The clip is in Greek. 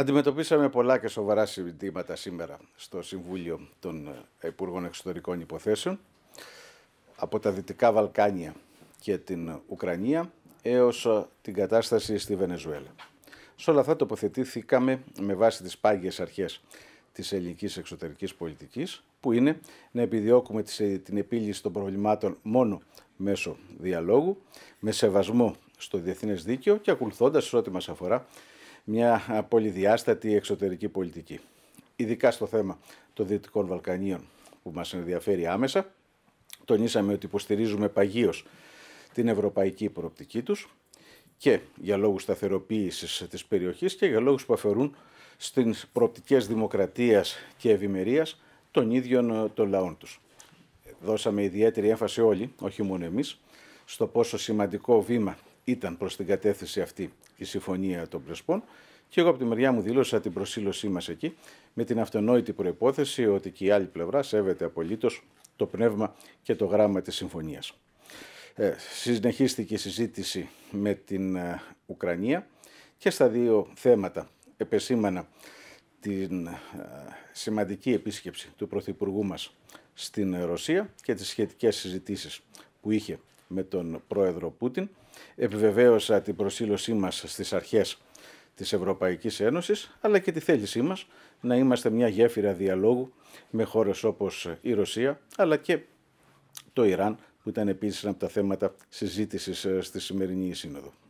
Αντιμετωπίσαμε πολλά και σοβαρά συζητήματα σήμερα στο Συμβούλιο των ε, Υπουργών Εξωτερικών Υποθέσεων από τα Δυτικά Βαλκάνια και την Ουκρανία έως ε, την κατάσταση στη Βενεζουέλα. Σε όλα αυτά τοποθετήθηκαμε με βάση τις πάγιες αρχές της ελληνικής εξωτερικής πολιτικής που είναι να επιδιώκουμε ε, την επίλυση των προβλημάτων μόνο μέσω διαλόγου με σεβασμό στο διεθνές δίκαιο και ακολουθώντας ό,τι μας αφορά μια πολυδιάστατη εξωτερική πολιτική. Ειδικά στο θέμα των Δυτικών Βαλκανίων που μας ενδιαφέρει άμεσα, τονίσαμε ότι υποστηρίζουμε παγίως την ευρωπαϊκή προοπτική τους και για λόγους σταθεροποίησης της περιοχής και για λόγους που αφαιρούν στις προοπτικές δημοκρατίας και ευημερίας των ίδιων ε, των λαών τους. Δώσαμε ιδιαίτερη έμφαση όλοι, όχι μόνο εμείς, στο πόσο σημαντικό βήμα ήταν προς την κατέθεση αυτή η συμφωνία των Πρεσπών και εγώ από τη μεριά μου δήλωσα την προσήλωσή μας εκεί με την αυτονόητη προϋπόθεση ότι και η άλλη πλευρά σέβεται απολύτως το πνεύμα και το γράμμα της συμφωνίας. Ε, συνεχίστηκε η συζήτηση με την ε, Ουκρανία και στα δύο θέματα επεσήμανα την ε, σημαντική επίσκεψη του Πρωθυπουργού μας στην Ρωσία και τις σχετικές συζητήσεις που είχε με τον πρόεδρο Πούτιν. Επιβεβαίωσα την προσήλωσή μας στις αρχές της Ευρωπαϊκής Ένωσης, αλλά και τη θέλησή μας να είμαστε μια γέφυρα διαλόγου με χώρες όπως η Ρωσία, αλλά και το Ιράν, που ήταν επίσης ένα από τα θέματα συζήτησης ε, στη σημερινή σύνοδο.